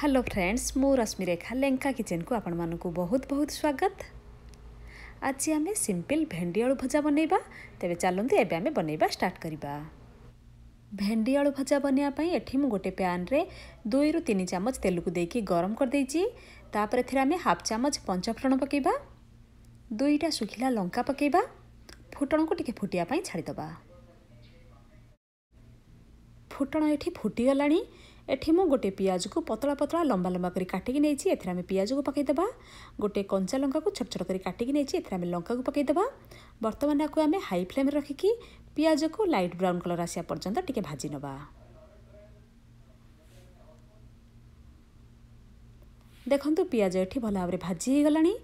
hello friends ମୁଁ ରଶ୍ମିରେଖା ଲେଙ୍କା କିଚେନ୍କୁ ଆପଣମାନଙ୍କୁ ବହୁତ ବହୁତ ସ୍ୱାଗତ ଆଜି ଆମେ ସିମ୍ପଲ୍ ଭେଣ୍ଡି ଆଳୁ ଭଜା ବନେଇବା ତେବେ ଚାଲନ୍ତୁ ଏବେ ଆମେ ବନେଇବା ଷ୍ଟାର୍ଟ କରିବା ଭେଣ୍ଡି ଆଳୁ ଭଜା ବନେଇବା ପାଇଁ ଏଠି ମୁଁ ଗୋଟେ ପ୍ୟାନ୍ରେ ଦୁଇରୁ ତିନି ଚାମଚ ତେଲକୁ ଦେଇକି ଗରମ କରିଦେଇଛି ତାପରେ ଏଥିରେ ଆମେ ହାଫ୍ ଚାମଚ ପଞ୍ଚଫୁଟଣ ପକାଇବା ଦୁଇଟା ଶୁଖିଲା ଲଙ୍କା ପକାଇବା ଫୁଟଣକୁ ଟିକେ ଫୁଟିବା ପାଇଁ ଛାଡ଼ିଦେବା ଫୁଟଣ ଏଠି ଫୁଟିଗଲାଣି ଏଠି ମୁଁ ଗୋଟେ ପିଆଜକୁ ପତଳା ପତଳା ଲମ୍ବା ଲମ୍ବା କରି କାଟିକି ନେଇଛି ଏଥିରେ ଆମେ ପିଆଜକୁ ପକାଇଦେବା ଗୋଟେ କଞ୍ଚା ଲଙ୍କାକୁ ଛୋଟ ଛୋଟ କରି କାଟିକି ନେଇଛି ଏଥିରେ ଆମେ ଲଙ୍କାକୁ ପକାଇଦେବା ବର୍ତ୍ତମାନ ଆକୁ ଆମେ ହାଇ ଫ୍ଲେମ୍ରେ ରଖିକି ପିଆଜକୁ ଲାଇଟ୍ ବ୍ରାଉନ୍ କଲର୍ ଆସିବା ପର୍ଯ୍ୟନ୍ତ ଟିକେ ଭାଜି ନେବା ଦେଖନ୍ତୁ ପିଆଜ ଏଠି ଭଲ ଭାବରେ ଭାଜି ହୋଇଗଲାଣି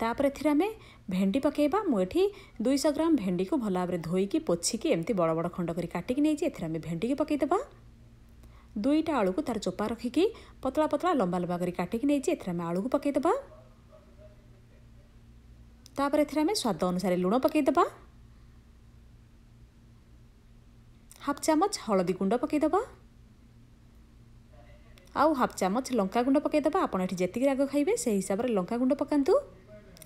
ତାପରେ ଏଥିରେ ଆମେ ଭେଣ୍ଡି ପକାଇବା ମୁଁ ଏଠି ଦୁଇଶହ ଗ୍ରାମ ଭେଣ୍ଡିକୁ ଭଲ ଭାବରେ ଧୋଇକି ପୋଛିକି ଏମିତି ବଡ଼ ବଡ଼ ଖଣ୍ଡ କରି କାଟିକି ନେଇଛି ଏଥିରେ ଆମେ ଭେଣ୍ଡିକି ପକାଇଦେବା ଦୁଇଟା ଆଳୁକୁ ତା'ର ଚୋପା ରଖିକି ପତଳା ପତଳା ଲମ୍ବା ଲମ୍ବା କରି କାଟିକି ନେଇଛି ଏଥିରେ ଆମେ ଆଳୁକୁ ପକାଇଦେବା ତାପରେ ଏଥିରେ ଆମେ ସ୍ୱାଦ ଅନୁସାରେ ଲୁଣ ପକାଇଦେବା ହାଫ୍ ଚାମଚ ହଳଦୀ ଗୁଣ୍ଡ ପକାଇଦେବା ଆଉ ହାଫ୍ ଚାମଚ ଲଙ୍କାଗୁଣ୍ଡ ପକାଇଦେବା ଆପଣ ଏଠି ଯେତିକି ରାଗ ଖାଇବେ ସେହି ହିସାବରେ ଲଙ୍କାଗୁଣ୍ଡ ପକାନ୍ତୁ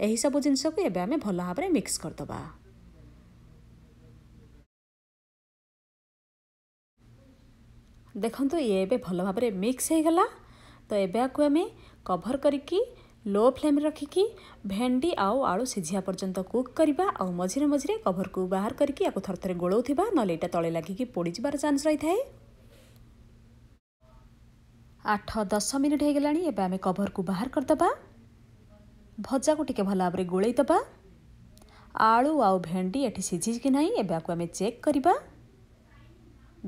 ଏହିସବୁ ଜିନିଷକୁ ଏବେ ଆମେ ଭଲ ଭାବରେ ମିକ୍ସ କରିଦେବା देखो ये भल भाव मिक्स हो गला तो एवं आम कभर करी लो फ्लेम रखिकी भेडी आउ आलु सीझा पर्यटन कुक करवा आ मझे मझे कभर को बाहर करके थर थे गोला ना तले लगिकी पोड़ चान्स रही था आठ दस मिनिट हो कभर को बाहर करदे भजा को टी भल भाव गोल आलु आठ भेडी सीझी कि ना एवं चेक करवा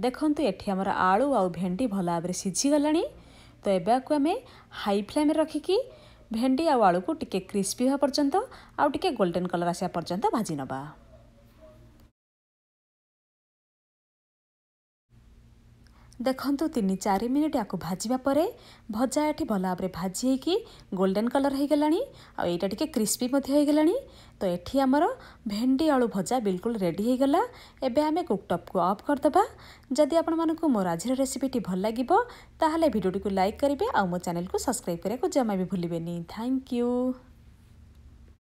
ଦେଖନ୍ତୁ ଏଠି ଆମର ଆଳୁ ଆଉ ଭେଣ୍ଡି ଭଲ ଭାବରେ ସିଝିଗଲାଣି ତ ଏବେ ଆକୁ ଆମେ ହାଇ ଫ୍ଲେମ୍ରେ ରଖିକି ଭେଣ୍ଡି ଆଉ ଆଳୁକୁ ଟିକେ କ୍ରିସ୍ପି ହେବା ପର୍ଯ୍ୟନ୍ତ ଆଉ ଟିକେ ଗୋଲ୍ଡେନ୍ କଲର୍ ଆସିବା ପର୍ଯ୍ୟନ୍ତ ଭାଜି ନେବା ଦେଖନ୍ତୁ ତିନି ଚାରି ମିନିଟ୍ ୟାକୁ ଭାଜିବା ପରେ ଭଜା ଏଠି ଭଲ ଭାବରେ ଭାଜି ହେଇକି ଗୋଲ୍ଡେନ୍ କଲର୍ ହେଇଗଲାଣି ଆଉ ଏଇଟା ଟିକେ କ୍ରିସ୍ପି ମଧ୍ୟ ହେଇଗଲାଣି ତ ଏଠି ଆମର ଭେଣ୍ଡି ଆଳୁ ଭଜା ବିଲକୁଲ ରେଡ଼ି ହେଇଗଲା ଏବେ ଆମେ କୁକ୍ଟପ୍କୁ ଅଫ୍ କରିଦେବା ଯଦି ଆପଣମାନଙ୍କୁ ମୋର ଆଜିର ରେସିପିଟି ଭଲ ଲାଗିବ ତାହେଲେ ଭିଡ଼ିଓଟିକୁ ଲାଇକ୍ କରିବେ ଆଉ ମୋ ଚ୍ୟାନେଲକୁ ସବସ୍କ୍ରାଇବ୍ କରିବାକୁ ଜମା ବି ଭୁଲିବେନି ଥ୍ୟାଙ୍କ ୟୁ